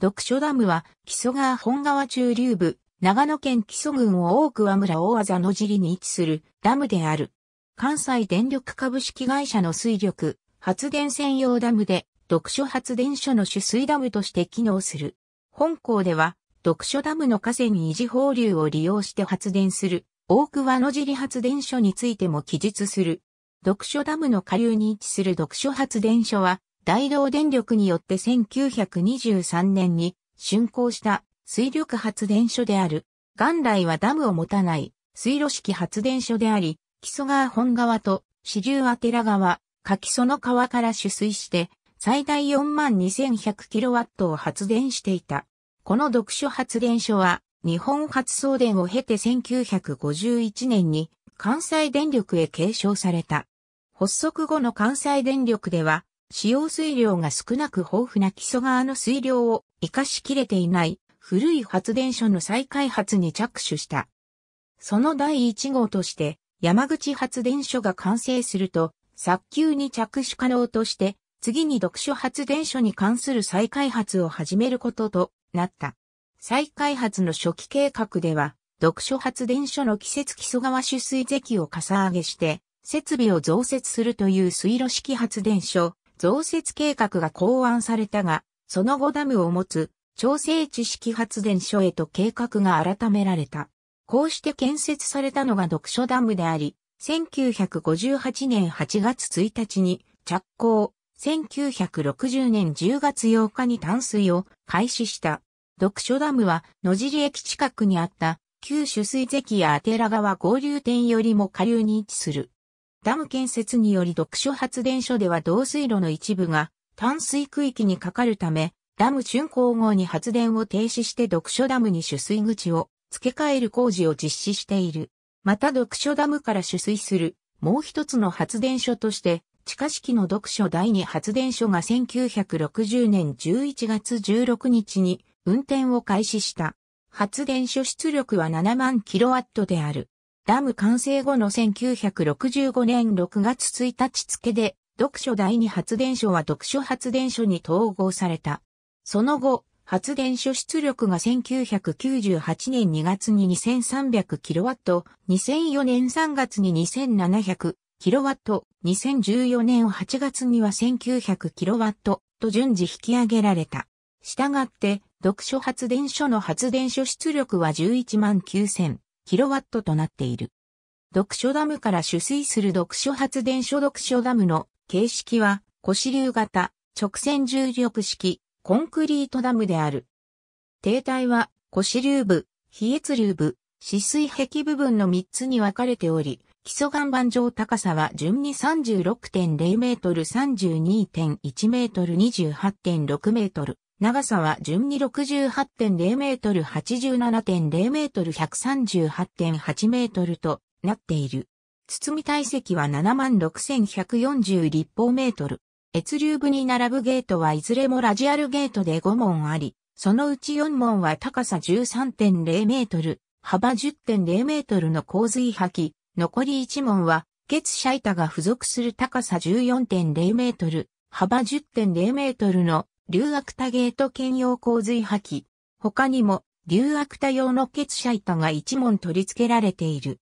読書ダムは、木曽川本川中流部、長野県木曽郡を大桑村大技の尻に位置するダムである。関西電力株式会社の水力、発電専用ダムで、読書発電所の取水ダムとして機能する。本校では、読書ダムの河川に維持放流を利用して発電する、大桑野尻発電所についても記述する。読書ダムの下流に位置する読書発電所は、大同電力によって1923年に竣工した水力発電所である。元来はダムを持たない水路式発電所であり、木曽川本川と支流あてら川、柿園川から取水して最大4万 2100kW を発電していた。この読書発電所は日本初送電を経て1951年に関西電力へ継承された。発足後の関西電力では使用水量が少なく豊富な基礎川の水量を活かしきれていない古い発電所の再開発に着手した。その第1号として山口発電所が完成すると早急に着手可能として次に読書発電所に関する再開発を始めることとなった。再開発の初期計画では読書発電所の季節基礎川取水堰をかさ上げして設備を増設するという水路式発電所、増設計画が考案されたが、その後ダムを持つ調整知識発電所へと計画が改められた。こうして建設されたのが読書ダムであり、1958年8月1日に着工、1960年10月8日に淡水を開始した。読書ダムは野尻駅近くにあった旧取水堰やあてら川合流点よりも下流に位置するダム建設により読書発電所では導水路の一部が淡水区域にかかるため、ダム竣工後に発電を停止して読書ダムに取水口を付け替える工事を実施している。また読書ダムから取水するもう一つの発電所として、地下式の読書第二発電所が1960年11月16日に運転を開始した。発電所出力は7万キロワットである。ダム完成後の1965年6月1日付で、読書第2発電所は読書発電所に統合された。その後、発電所出力が1998年2月に 2300kW、2004年3月に 2700kW、2014年8月には 1900kW と順次引き上げられた。したがって、読書発電所の発電所出力は11万9000。キロワットとなっている。読書ダムから取水する読書発電所読書ダムの形式は、腰流型、直線重力式、コンクリートダムである。停滞は、腰流部、非越流部、止水壁部分の3つに分かれており、基礎岩盤上高さは順に36.0メートル、32.1メートル、28.6メートル。長さは順に68.0メートル、87.0メートル、138.8メートルとなっている。包み体積は76,140立方メートル。越流部に並ぶゲートはいずれもラジアルゲートで5門あり、そのうち4門は高さ13.0メートル、幅10.0メートルの洪水破棄、残り1門は、月社板が付属する高さ14.0メートル、幅10.0メートルの竜悪多ゲート兼用洪水破棄。他にも、竜悪多用の結社板が一門取り付けられている。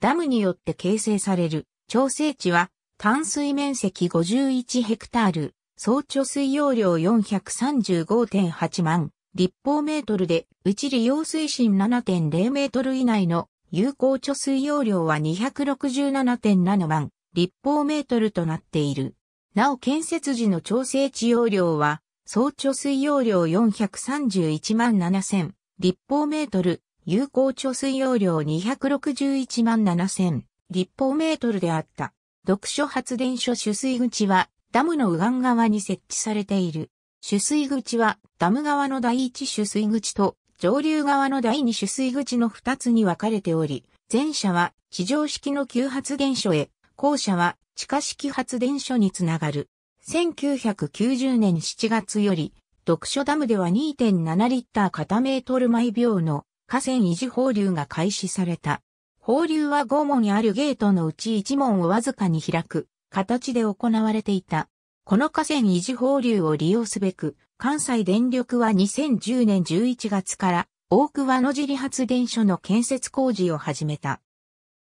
ダムによって形成される、調整値は、淡水面積51ヘクタール、総貯水容量435.8万立方メートルで、うち利用水深7.0メートル以内の有効貯水容量は267.7万立方メートルとなっている。なお建設時の調整地容量は総貯水容量431万7000立方メートル、有効貯水容量261万7000立方メートルであった。読書発電所取水口はダムの右岸側に設置されている。取水口はダム側の第一取水口と上流側の第二取水口の二つに分かれており、前者は地上式の旧発電所へ、後者は地下式発電所につながる。1990年7月より、読書ダムでは2.7リッター片メートル毎秒の河川維持放流が開始された。放流は5門あるゲートのうち1門をわずかに開く形で行われていた。この河川維持放流を利用すべく、関西電力は2010年11月から大桑野尻発電所の建設工事を始めた。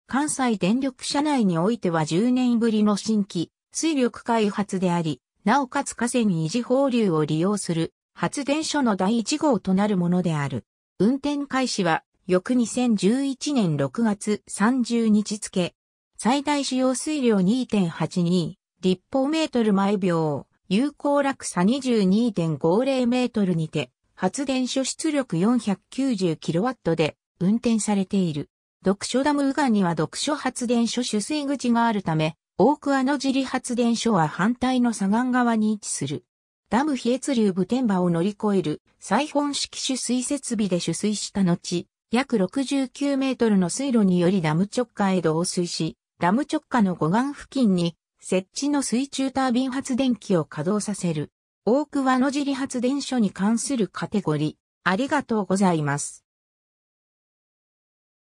関西電力社内においては10年ぶりの新規水力開発であり、なおかつ河川維持放流を利用する発電所の第一号となるものである。運転開始は翌2011年6月30日付、最大使用水量2.82立方メートル毎秒、有効落差22.50メートルにて、発電所出力4 9 0ットで運転されている。読書ダムウガには読書発電所取水口があるため、大桑野尻発電所は反対の左岸側に位置する。ダム比越流部天馬を乗り越える再本式取水設備で取水した後、約69メートルの水路によりダム直下へ導水し、ダム直下の護岸付近に設置の水中タービン発電機を稼働させる。大桑野尻発電所に関するカテゴリー。ありがとうございます。